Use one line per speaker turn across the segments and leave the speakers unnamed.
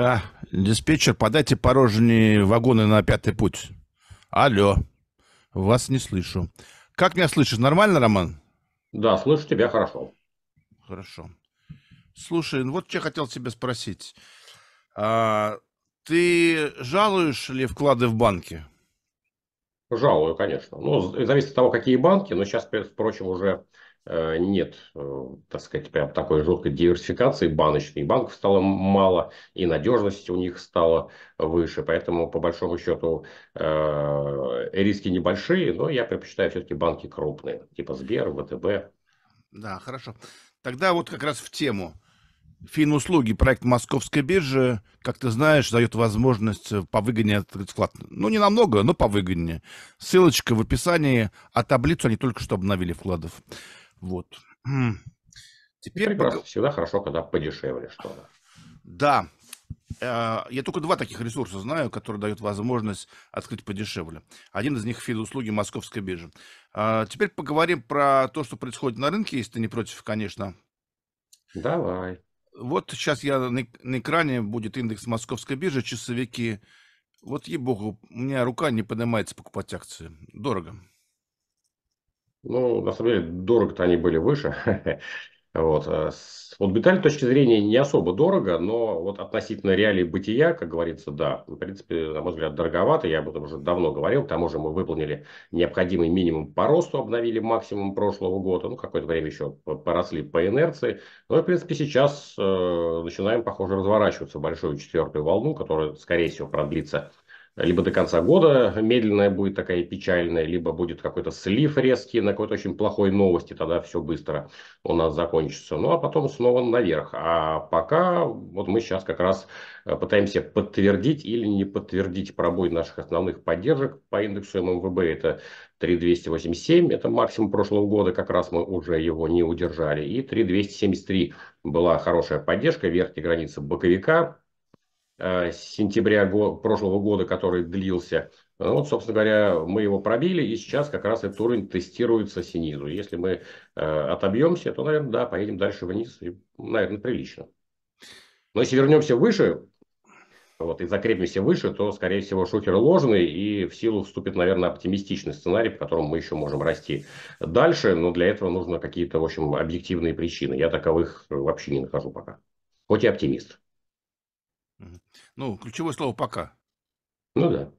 А, диспетчер, подайте порожние вагоны на пятый путь. Алло. Вас не слышу. Как меня слышишь? Нормально, Роман? Да, слышу тебя хорошо. Хорошо. Слушай, ну вот что я хотел тебя спросить.
А, ты жалуешь ли вклады в банки? Жалую, конечно. Ну, зависит от того, какие банки, но сейчас, впрочем, уже э, нет, э, так сказать, прям такой жесткой диверсификации баночной. Банков стало мало, и надежность у них стала выше. Поэтому, по большому счету, э, риски небольшие, но я предпочитаю все-таки банки крупные, типа Сбер, ВТБ.
Да, хорошо. Тогда вот как раз в тему – Финуслуги, проект Московской биржи, как ты знаешь, дает возможность э, повыгоднее открыть вклад. Ну, не намного, но повыгоднее. Ссылочка в описании, а таблицу они только что обновили вкладов. Вот.
Хм. Теперь... Прекрасно. Всегда хорошо, когда подешевле что-то. Да.
Э, я только два таких ресурса знаю, которые дают возможность открыть подешевле. Один из них фид-услуги Московской биржи. А, теперь поговорим про то, что происходит на рынке, если ты не против, конечно. Давай. Вот сейчас я на, на экране будет индекс Московской биржи, часовики. Вот ей-богу, у меня рука не поднимается покупать акции.
Дорого. Ну, на самом деле, дорого-то они были выше. Вот. А с фундаментальной точки зрения не особо дорого, но вот относительно реалии бытия, как говорится, да, в принципе, на мой взгляд, дороговато, я об этом уже давно говорил, к тому же мы выполнили необходимый минимум по росту, обновили максимум прошлого года, ну, какое-то время еще поросли по инерции, но, ну в принципе, сейчас э, начинаем, похоже, разворачиваться большую четвертую волну, которая, скорее всего, продлится либо до конца года медленная будет такая печальная, либо будет какой-то слив резкий на какой-то очень плохой новости, тогда все быстро у нас закончится. Ну, а потом снова наверх. А пока вот мы сейчас как раз э, пытаемся подтвердить или не подтвердить пробой наших основных поддержек по индексу МВБ. Это 3287, это максимум прошлого года, как раз мы уже его не удержали. И 3273 была хорошая поддержка верхняя граница боковика, Э, сентября го- прошлого года, который длился. Э, вот, собственно говоря, мы его пробили, и сейчас как раз этот уровень тестируется снизу. Если мы э, отобьемся, то, наверное, да, поедем дальше вниз, и, наверное, прилично. Но если вернемся выше, вот, и закрепимся выше, то, скорее всего, шухер ложный, и в силу вступит, наверное, оптимистичный сценарий, по которому мы еще можем расти дальше, но для этого нужно какие-то, в общем, объективные причины. Я таковых э, вообще не нахожу пока. Хоть и оптимист.
Ну, ключевое слово «пока». Ну да.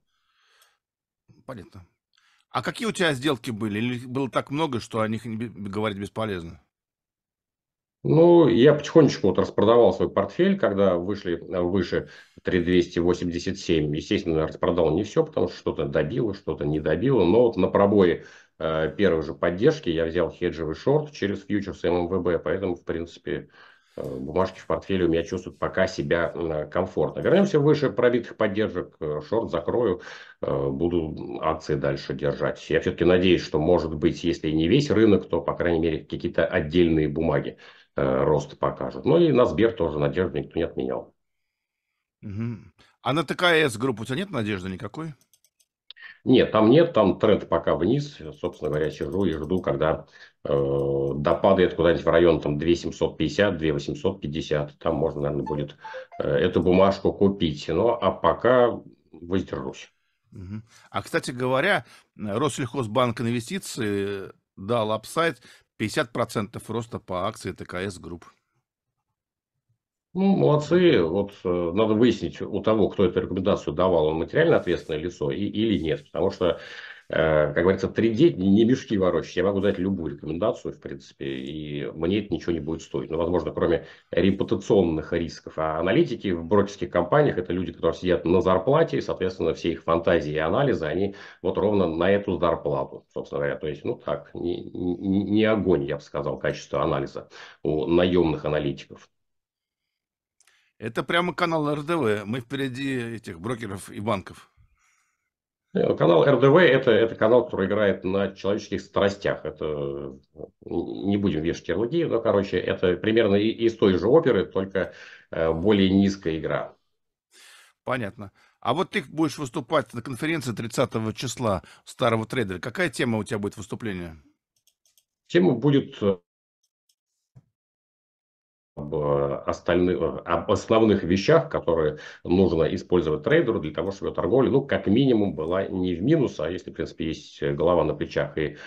Понятно. А какие у тебя сделки были? Или было так много, что о них говорить бесполезно?
Ну, я потихонечку вот распродавал свой портфель, когда вышли э, выше 3287. Естественно, распродал не все, потому что что-то добило, что-то не добило. Но вот на пробое э, первой же поддержки я взял хеджевый шорт через фьючерс ММВБ, поэтому, в принципе, Э, бумажки в портфеле у меня чувствуют пока себя э, комфортно. Вернемся выше пробитых поддержек, э, шорт закрою, буду акции дальше держать. Я все-таки надеюсь, что может быть, если не весь рынок, то, по крайней мере, какие-то отдельные бумаги рост покажут. Ну и на Сбер тоже надежды никто не отменял. Угу.
А на ТКС группу у тебя нет надежды никакой?
Нет, там нет, там тренд пока вниз. Собственно говоря, сижу и жду, когда Э, да, падает куда-нибудь в район там 2750, 2850, там можно, наверное, будет э, эту бумажку купить. Ну, а пока воздержусь.
А, кстати говоря, Россельхозбанк инвестиции дал апсайт 50%
роста по акции ТКС Групп. Ну, молодцы. Вот э, надо выяснить у того, кто эту рекомендацию давал, он материально ответственное лицо и, или нет. Потому что Э, как говорится, трендеть, не мешки ворочать. Я могу дать любую рекомендацию, в принципе, и мне это ничего не будет стоить. Но, возможно, кроме репутационных рисков. А аналитики в брокерских компаниях – это люди, которые сидят на зарплате, и, соответственно, все их фантазии и анализы, они вот ровно на эту зарплату, собственно говоря. То есть, ну так, не, не огонь, я бы сказал, качество анализа у наемных аналитиков.
Это прямо канал РДВ. Мы впереди этих брокеров и банков.
Канал РДВ это, это канал, который играет на человеческих страстях. Это не будем вешать ярлыки, но, короче, это примерно из той же оперы, только э, более низкая игра. Понятно. А вот ты будешь выступать на конференции 30 числа
старого трейдера. Какая тема у тебя будет выступления? Тема будет э,
об, э, остальных, об основных вещах, которые нужно использовать трейдеру для того, чтобы торговля, ну, как минимум, была не в минус, а если, в принципе, есть голова на плечах и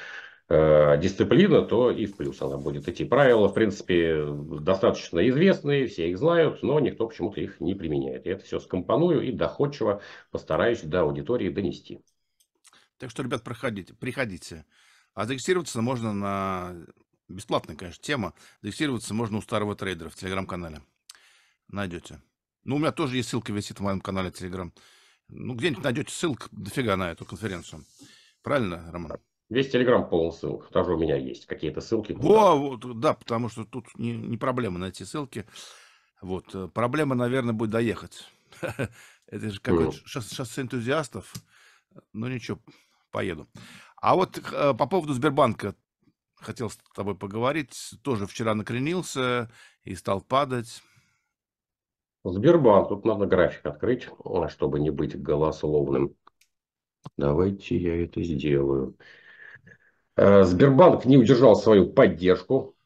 э, дисциплина, то и в плюс она будет идти. Правила, в принципе, достаточно известные, все их знают, но никто почему-то их не применяет. Я это все скомпоную и доходчиво постараюсь до аудитории донести. Так что, ребят, проходите, приходите. А зарегистрироваться можно на Бесплатная, конечно,
тема. Регистрироваться можно у старого трейдера в телеграм-канале. Найдете. Ну, у меня тоже есть ссылка висит в моем канале Телеграм. Ну, где-нибудь найдете ссылку дофига на эту конференцию.
Правильно, Роман? Весь Телеграм полон ссылок. Тоже у меня есть какие-то ссылки.
О, вот, да, потому что тут не, не проблема найти ссылки. Вот. Э, проблема, наверное, будет доехать. Это же какой-то ну. шоссе энтузиастов. Ну, ничего, поеду. А вот э, по поводу Сбербанка хотел с тобой поговорить. Тоже вчера накренился и стал падать.
Сбербанк, тут надо график открыть, а, чтобы не быть голословным. Давайте я это сделаю. Э, Сбербанк не удержал свою поддержку.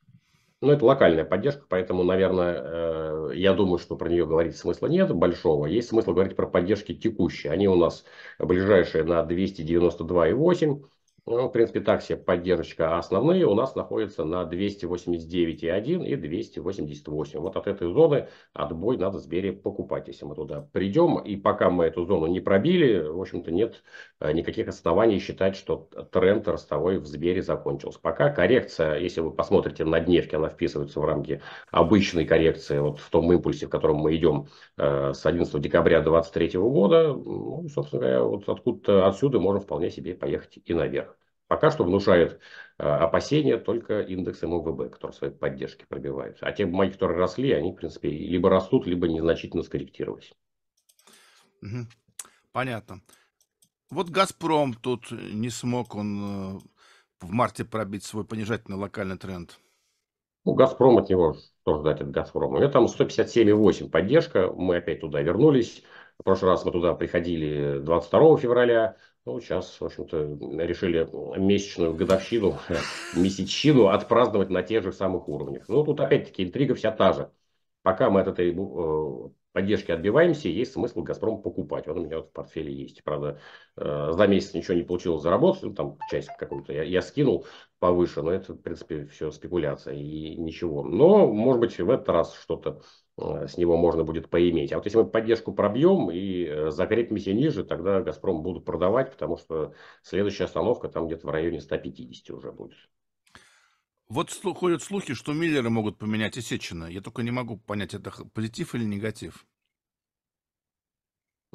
Ну, это локальная поддержка, поэтому, наверное, э, я думаю, что про нее говорить смысла нет большого. Есть смысл говорить про поддержки текущие. Они у нас ближайшие на 292,8 ну, в принципе, так все поддержка. А основные у нас находятся на 289,1 и 288. Вот от этой зоны отбой надо Сбере покупать, если мы туда придем. И пока мы эту зону не пробили, в общем-то, нет э, никаких оснований считать, что тренд ростовой в Сбере закончился. Пока коррекция, если вы посмотрите на дневке, она вписывается в рамки обычной коррекции, вот в том импульсе, в котором мы идем э, с 11 декабря 2023 года. Ну, собственно говоря, вот откуда отсюда можно вполне себе поехать и наверх. Пока что внушает э, опасения только индекс МВБ, который своей поддержки пробивается. А те бумаги, которые росли, они, в принципе, либо растут, либо незначительно скорректировались.
Понятно. Вот «Газпром» тут не смог, он э, в марте пробить свой понижательный локальный тренд.
Ну, «Газпром» от него, что ждать от «Газпрома»? У него там 157,8 поддержка, мы опять туда вернулись. В прошлый раз мы туда приходили 22 февраля, ну, сейчас, в общем-то, решили месячную годовщину, месячину отпраздновать на тех же самых уровнях. Ну, тут опять-таки интрига вся та же. Пока мы от этой э, поддержки отбиваемся, есть смысл «Газпром» покупать. Вот у меня вот в портфеле есть. Правда, э, за месяц ничего не получилось заработать, ну, там часть какую-то я, я скинул повыше, но это, в принципе, все спекуляция и ничего. Но, может быть, в этот раз что-то э, с него можно будет поиметь. А вот если мы поддержку пробьем и э, закрепимся ниже, тогда «Газпром» будут продавать, потому что следующая остановка там где-то в районе 150 уже будет.
Вот ходят слухи, что Миллера могут поменять и Я только не могу понять, это позитив или негатив.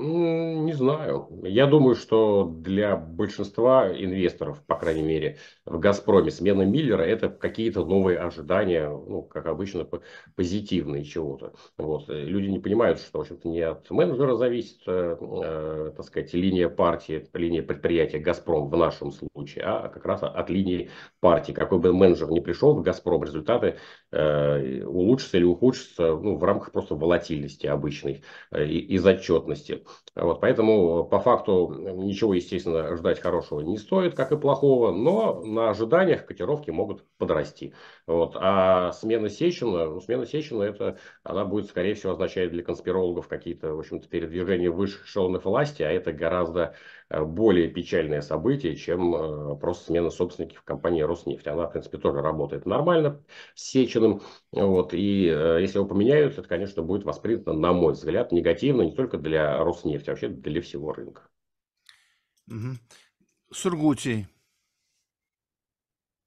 Не знаю. Я думаю, что для большинства инвесторов, по крайней мере, в «Газпроме» смена Миллера – это какие-то новые ожидания, ну, как обычно, позитивные чего-то. Вот. Э, люди не понимают, что, в общем-то, не от менеджера зависит, э, э, так сказать, линия партии, линия предприятия «Газпром» в нашем случае, а как раз от линии партии. Какой бы менеджер ни пришел в «Газпром», результаты э, улучшатся или ухудшатся ну, в рамках просто волатильности обычной э, и, и зачетности. А вот, поэтому э, по факту ничего, естественно, ждать хорошего не стоит, как и плохого, но на ожиданиях котировки могут подрасти. Вот, а смена Сечина, ну, смена Сечина, это, она будет, скорее всего, означать для конспирологов какие-то, в общем-то, передвижения выше эшелонов власти, а это гораздо Э, более печальное событие, чем э, просто смена собственников компании Роснефть. Она, в принципе, тоже работает нормально с Сечиным. Вот, и э, если его поменяют, это, конечно, будет воспринято, на мой взгляд, негативно не только для Роснефти, а вообще для всего рынка. Угу. Сургутий.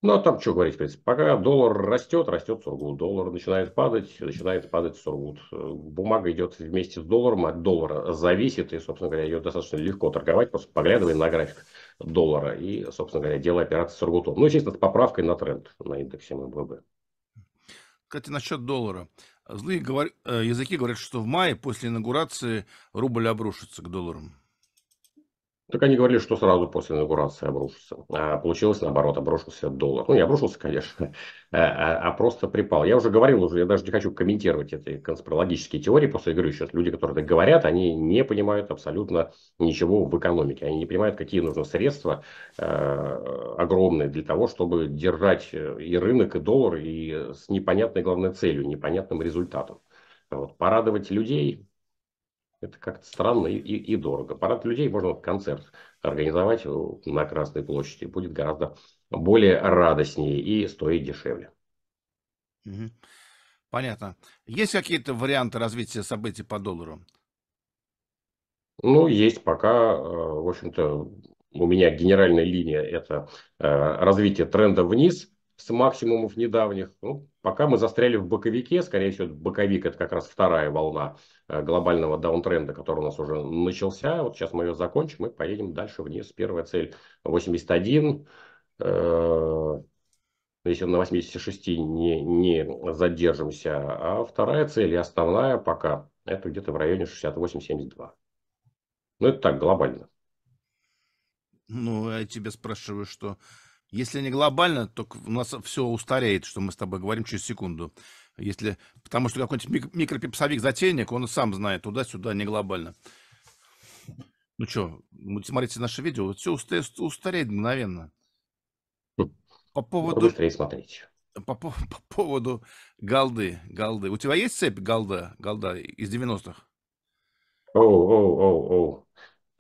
Ну, а там что говорить, в принципе, пока доллар растет, растет сургут, доллар начинает падать, начинает падать сургут. Бумага идет вместе с долларом, от доллара зависит, и, собственно говоря, ее достаточно легко торговать, просто поглядывая на график доллара и, собственно говоря, делая операции с сургутом. Ну, естественно, с поправкой на тренд на индексе ММВБ.
Кстати, насчет доллара. Злые говор... Э, языки говорят, что в мае после инаугурации
рубль обрушится к доллару. Так они говорили, что сразу после инаугурации обрушится. А получилось наоборот, обрушился доллар. Ну, не обрушился, конечно, а, а, а, просто припал. Я уже говорил, уже я даже не хочу комментировать эти конспирологические теории, после игры. сейчас люди, которые так говорят, они не понимают абсолютно ничего в экономике. Они не понимают, какие нужны средства э, огромные для того, чтобы держать э, и рынок, и доллар, и с непонятной, главной целью, непонятным результатом. Вот, порадовать людей, это как-то странно и, и, и дорого. Парад людей можно концерт организовать э, на Красной площади. Будет гораздо более радостнее и стоит дешевле.
Понятно. Есть какие-то варианты развития событий по доллару?
Ну, есть пока, э, в общем-то, у меня генеральная линия – это э, развитие тренда вниз с максимумов недавних. Ну, пока мы застряли в боковике, скорее всего, боковик – это как раз вторая волна – Э, глобального даунтренда, который у нас уже начался. Вот сейчас мы ее закончим и поедем дальше вниз. Первая цель 81. Э, ну, если на 86 не, не задержимся. А вторая цель и основная пока это где-то в районе 68-72. Ну, это так, глобально. Ну, я тебе
спрашиваю, что если не глобально, то у нас все устареет, что мы с тобой говорим через секунду. Если, потому что какой-нибудь микропепсовик-затейник, он сам знает туда-сюда, не глобально. Ну что, смотрите наше видео, все устареет, устареет мгновенно. Хм. По поводу... Быстрее смотреть. По, по, по поводу голды, голды. У тебя есть цепь голда, голда из 90-х?
Оу, оу, оу, оу.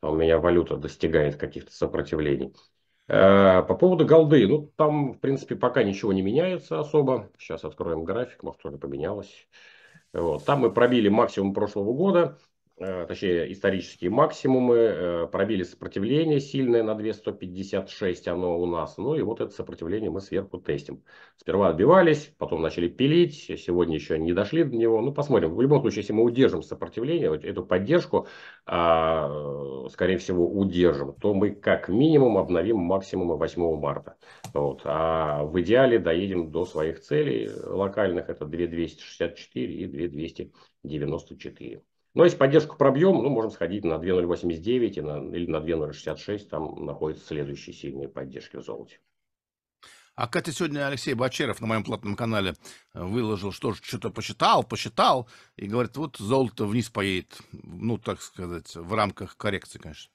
А у меня валюта достигает каких-то сопротивлений. Э, по поводу голды, ну там, в принципе, пока ничего не меняется особо. Сейчас откроем график, может, что-то поменялось. Вот. Там мы пробили максимум прошлого года. Э, точнее исторические максимумы, э, пробили сопротивление сильное на 256, оно у нас, ну и вот это сопротивление мы сверху тестим. Сперва отбивались, потом начали пилить, сегодня еще не дошли до него, ну посмотрим. В любом случае, если мы удержим сопротивление, вот эту поддержку, а, скорее всего, удержим, то мы как минимум обновим максимумы 8 марта. Вот. А в идеале доедем до своих целей локальных, это 2264 и 2294. Но если поддержку пробьем, ну, можем сходить на 2.089 и на, или на 2.066, там находятся следующие сильные поддержки в золоте.
А, кстати, сегодня Алексей Бачеров на моем платном канале э, выложил, что что-то посчитал, посчитал, и говорит, вот золото вниз поедет, ну, так сказать, в рамках коррекции, конечно.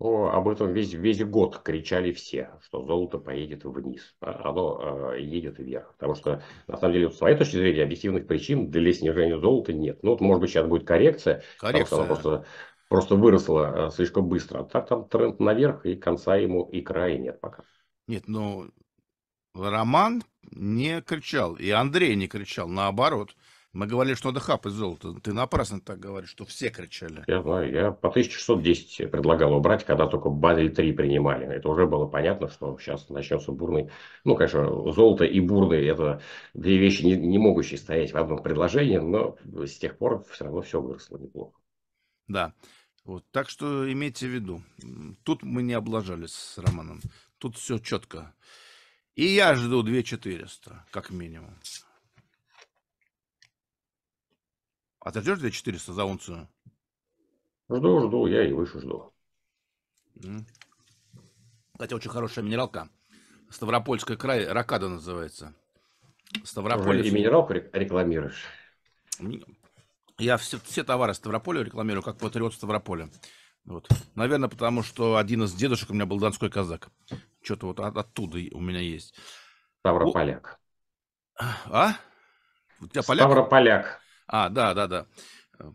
Ну, об этом весь, весь год кричали все, что золото поедет вниз, а оно э, едет вверх. Потому что, на самом деле, вот, с моей точки зрения, объективных причин для снижения золота нет. Ну, вот, может быть, сейчас будет коррекция, коррекция. потому что оно просто, просто выросло э, слишком быстро. так там тренд наверх, и конца ему и края нет пока.
Нет, ну,
Роман не кричал,
и Андрей не кричал, наоборот – мы говорили, что надо хап из Ты напрасно так говоришь, что все кричали.
Я знаю, я по 1610 предлагал убрать, когда только Бадель 3 принимали. Это уже было понятно, что сейчас начнется бурный... Ну, конечно, золото и бурный – это две вещи, не, не могущие стоять в одном предложении, но с тех пор все равно все выросло неплохо.
Да. Вот, так что имейте в виду. Тут мы не облажались с Романом. Тут все четко. И я жду 2400, как минимум. А ты ждешь 2400 за унцию?
Жду, жду, я и выше жду.
Кстати, очень хорошая минералка. Ставропольский край, Ракада называется. Ставрополь. И минералку
рекламируешь.
Я все, все товары Ставрополя рекламирую, как патриот Ставрополя. Вот. Наверное, потому что один из дедушек у меня был донской казак. Что-то вот от, оттуда у меня есть. Ставрополяк. У... А? У тебя поляк? Ставрополяк. А, да, да, да.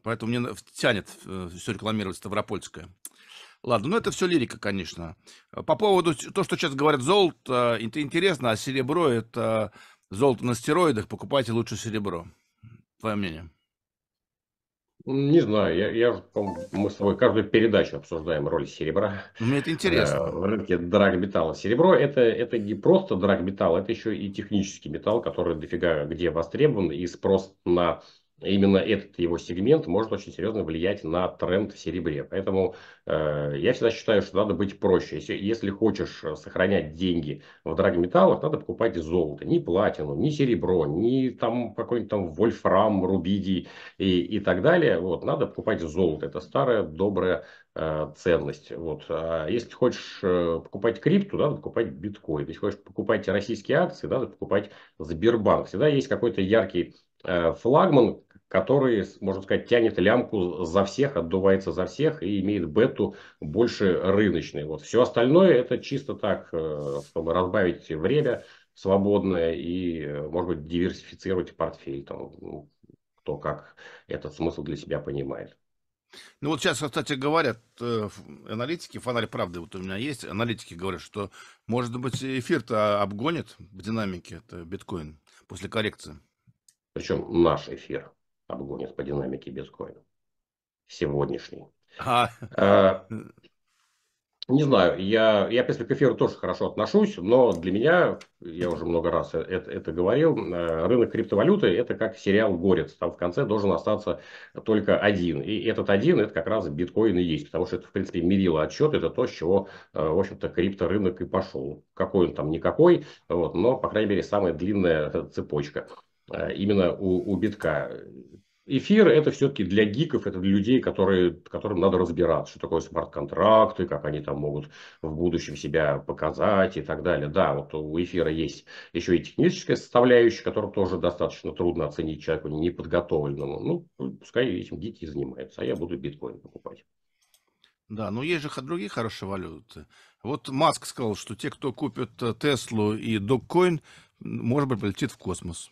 Поэтому мне тянет э, все рекламировать Ставропольское. Ладно, ну это все лирика, конечно. По поводу то, что сейчас говорят золото, э, это интересно, а серебро это золото на стероидах, покупайте лучше серебро.
Твое мнение? Ну, не знаю, я, я, мы с тобой каждую передачу обсуждаем роль серебра. Мне это интересно. Э, в рынке драгметалла. Серебро это, это не просто драгметалл, это еще и технический металл, который дофига где востребован, и спрос на именно этот его сегмент может очень серьезно влиять на тренд в серебре. Поэтому э, я всегда считаю, что надо быть проще. Если, если хочешь э, сохранять деньги в драгметаллах, надо покупать золото. Не платину, не серебро, не там какой-нибудь там вольфрам, рубидий и, и так далее. Вот, надо покупать золото. Это старая добрая э, ценность. Вот. А если хочешь э, покупать крипту, надо покупать биткоин. Если хочешь покупать российские акции, надо покупать Сбербанк. Всегда есть какой-то яркий флагман, который, можно сказать, тянет лямку за всех, отдувается за всех и имеет бету больше рыночной. Вот. Все остальное это чисто так, э, чтобы разбавить время свободное и, э, может быть, диверсифицировать портфель, там, ну, кто как этот смысл для себя понимает.
Ну вот сейчас, кстати, говорят э, аналитики, фонарь правды вот у меня есть, аналитики говорят, что, может быть, эфир-то обгонит в динамике это биткоин после
коррекции. Причем наш эфир обгонит по динамике биткоина. Сегодняшний. А... а... Не знаю, я, я, в принципе, к эфиру тоже хорошо отношусь, но для меня, я уже много раз э, это, это говорил, э, рынок криптовалюты – это как сериал «Горец». Там в конце должен остаться только один. И этот один – это как раз биткоин и есть, потому что это, в принципе, мерило отсчет, это то, с чего, э, в общем-то, крипторынок и пошел. Какой он там, никакой, вот, но, по крайней мере, самая длинная цепочка – Э, именно у, у битка. Эфир это все-таки для гиков, это для людей, которые, которым надо разбираться, что такое смарт-контракты, как они там могут в будущем себя показать и так далее. Да, вот у эфира есть еще и техническая составляющая, которую тоже достаточно трудно оценить человеку неподготовленному. Ну, пускай этим гики занимаются, а я буду биткоин покупать.
Да, но есть же другие хорошие валюты. Вот Маск сказал, что те, кто купит э, Теслу и Доккоин, может быть, полетит в космос.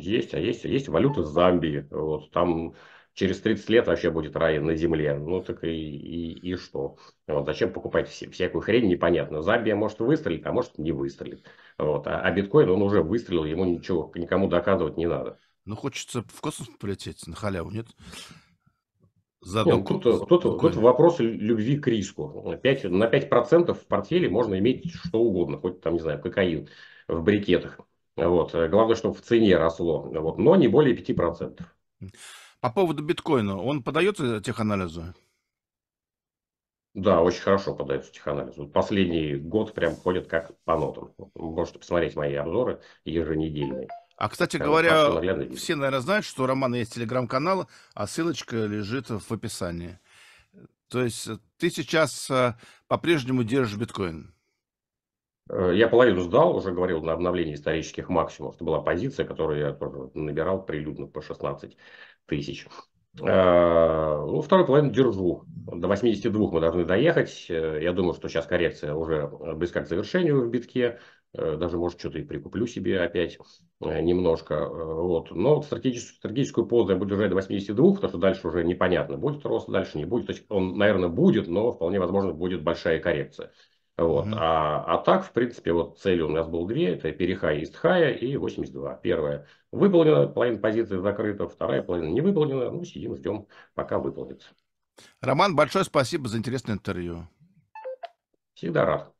Есть, а есть, а есть валюта Замбии. Вот, там через 30 лет вообще будет рай на земле. Ну так и, и, и что? Вот, зачем покупать все, всякую хрень, непонятно. Замбия может выстрелить, а может не выстрелит. Вот, а, а биткоин, он уже выстрелил, ему ничего, никому доказывать не надо. Ну хочется в космос полететь на халяву, нет?
Задал... то тут,
тут, тут вопрос любви к риску. 5, на 5% в портфеле можно иметь что угодно, хоть там, не знаю, кокаин в брикетах. Вот. Э, главное, чтобы в цене росло, вот. но не более 5%.
По поводу биткоина, он подается
теханализу? Да, очень хорошо подается теханализ. Вот последний год прям ходит как по нотам. Можете посмотреть мои обзоры еженедельные. А, кстати говоря,
все, наверное, знают, что у Романа есть телеграм-канал, а ссылочка лежит в описании. То есть э, ты сейчас э, по-прежнему держишь биткоин?
Э, я половину сдал, уже говорил, на обновление исторических максимумов. Это была позиция, которую я тоже набирал прилюдно по 16 тысяч. Э, ну, вторую половину держу. До 82 мы должны доехать. Э, я думаю, что сейчас коррекция уже близка к завершению в битке. Даже, может, что-то и прикуплю себе опять немножко. Вот. Но стратегическую, стратегическую позу я буду держать до 82, потому что дальше уже непонятно, будет рост, дальше не будет. То есть он, наверное, будет, но вполне возможно будет большая коррекция. Вот. mm А, а так, в принципе, вот цели у нас было две. Это перехай, истхая и 82. Первая выполнена, половина позиции закрыта, вторая половина не выполнена. Ну, сидим, ждем, пока выполнится. Роман, большое спасибо за интересное интервью. Всегда
рад.